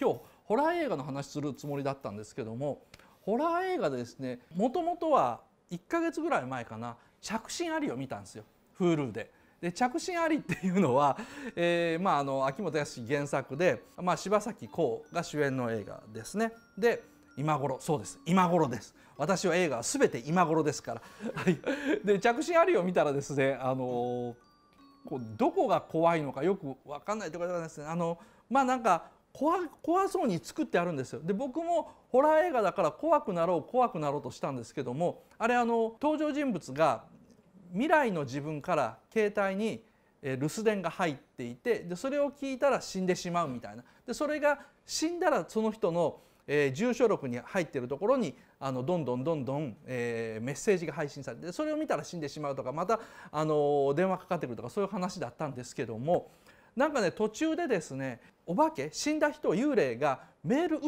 今日ホラー映画の話するつもりだったんですけどもホラー映画でですねもともとは1ヶ月ぐらい前かな着信ありを見たんですよ Hulu で。で着信ありっていうのは、えーまあ、あの秋元康原作で、まあ、柴咲コウが主演の映画ですね。で今頃そうです今頃です私は映画は全て今頃ですから、はい、で着信ありを見たらですね、あのー、こうどこが怖いのかよく分かんないところですねあのまあなんか怖怖そうに作ってあるんですよで僕もホラー映画だから怖くなろう怖くなろうとしたんですけどもあれあの登場人物が未来の自分から携帯に留守電が入っていてでそれを聞いたら死んでしまうみたいなでそれが死んだらその人の、えー、住所録に入ってるところにあのどんどんどんどん、えー、メッセージが配信されてそれを見たら死んでしまうとかまたあの電話かかってくるとかそういう話だったんですけどもなんかね途中でですねお化け死んだ人幽霊がメール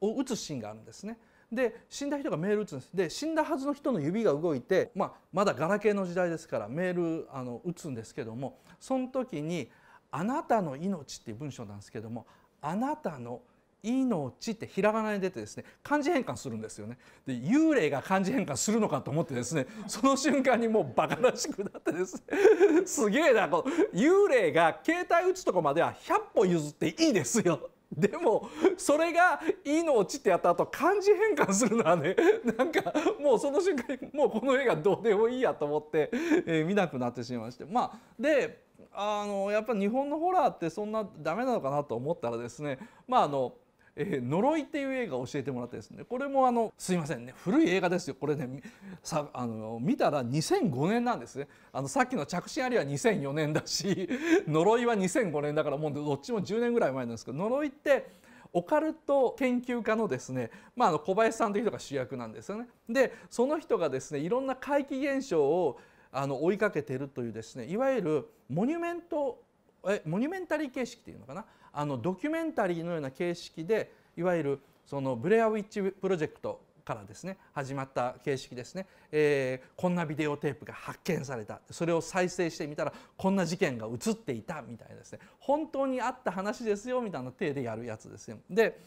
を打つシーンがあるんですね。で死んだ人がメール打つんですで死んだはずの人の指が動いて、まあ、まだガラケーの時代ですからメールあの打つんですけどもその時に「あなたの命」っていう文章なんですけども「あなたの命ってひらがなに出てですね漢字変換するんですよねで幽霊が漢字変換するのかと思ってですねその瞬間にもうバカらしくなってですね すげえなこの幽霊が携帯打つとこまでは100歩譲っていいですよでもそれが「い」の落ちってやった後漢字変換するのはねなんかもうその瞬間にもうこの絵がどうでもいいやと思って、えー、見なくなってしまいましてまあであのやっぱ日本のホラーってそんなダメなのかなと思ったらですねまああのえー、呪いっていう映画を教えてもらってですねこれもあのすいませんね古い映画ですよこれねさあの見たら2005年なんですねあのさっきの着信ありは2004年だし 呪いは2005年だからもうどっちも10年ぐらい前なんですけど呪いってオカルト研究家のですね、まあ、あの小林さんという人が主役なんですよね。でその人がですねいろんな怪奇現象をあの追いかけてるというですねいわゆるモニュメントえモニュメンタリー形式っていうのかなあのドキュメンタリーのような形式でいわゆるそのブレアウィッチプロジェクトからですね始まった形式ですね、えー、こんなビデオテープが発見されたそれを再生してみたらこんな事件が映っていたみたいなですね本当にあった話ですよみたいな体でやるやつですよ。で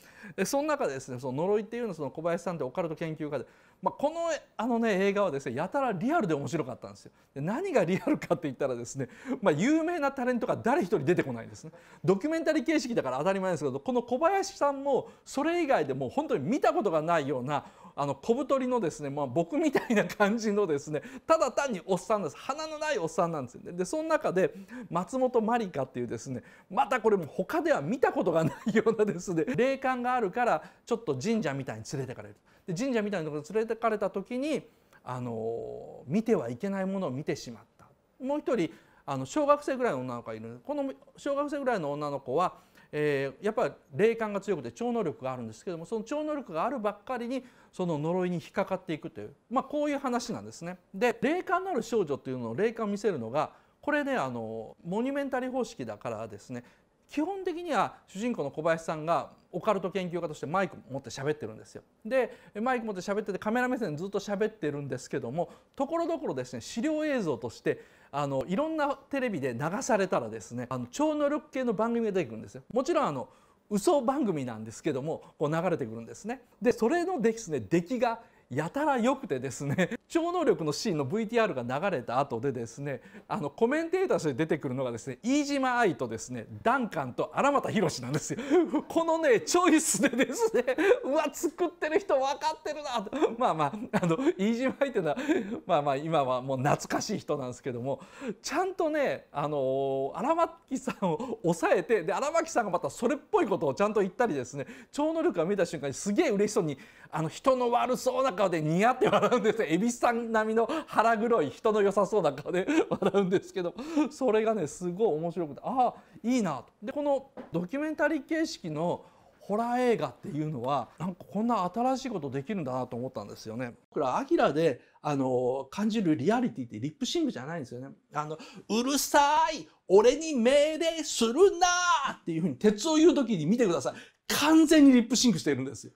その中でですねその呪いっていうのはその小林さんってオカルト研究家で、まあ、このあの、ね、映画はですねやたらリアルで面白かったんですよ。で何がリアルかって言ったらですね、まあ、有名なタレントが誰一人出てこないんですね。ドキュメンタリー形式だから当たり前ですけどこの小林さんもそれ以外でもう本当に見たことがないようなあの小太りのですね、まあ、僕みたいな感じのですねただ単におっさんです鼻のないおっさんなんですよね。でその中で松本まりかっていうですねまたこれも他では見たことがないようなですね霊感があるからちょっと神社みたいに連れてかれる。で神社みたいなところに連れてかれた時にあの見てはいけないものを見てしまった。もう一人あの小学生ぐらいの女の子がいるこの小学生ぐらいの女の子はえー、やっぱり霊感が強くて超能力があるんですけどもその超能力があるばっかりにその呪いに引っかかっていくという、まあ、こういう話なんですね。で霊感のある少女というのを霊感を見せるのがこれねあのモニュメンタリー方式だからですね基本的には主人公の小林さんがオカルト研究家としてマイク持って喋ってるんですよ。でマイク持って喋っててカメラ目線でずっと喋ってるんですけどもところどころですね資料映像としてあのいろんなテレビで流されたらですねあの超能力系の番組が出てくるんですよ。もちろんあの嘘番組なんですけどもこう流れてくるんですね。でそれのですね出来がやたら良くてですね超能力のシーンの VTR が流れた後でですねあのコメンテーターとして出てくるのがですね飯島愛とですねダンカンと荒俣宏なんですよ このねチョイスでですね うわ作ってる人分かってるなとまあまああの飯島愛っていうのはまあまあ今はもう懐かしい人なんですけどもちゃんとねあの荒牧さんを抑えてで荒牧さんがまたそれっぽいことをちゃんと言ったりですね超能力が見た瞬間にすげえ嬉しそうにあの人の悪そうな顔でニヤって笑うんですよ。さん並みの腹黒い人の良さそうな顔で 笑うんですけどそれがねすごい面白くてああいいなと。でこのドキュメンタリー形式のホラー映画っていうのはなんかこんな新しいことできるんだなと思ったんですよね。僕らアキラであの感じるリアリティってリップシングじゃないんですよね。あのうるさい俺に命令するなっていうふうに鉄を言う時に見てください。完全にリップシンクしてるんですよ。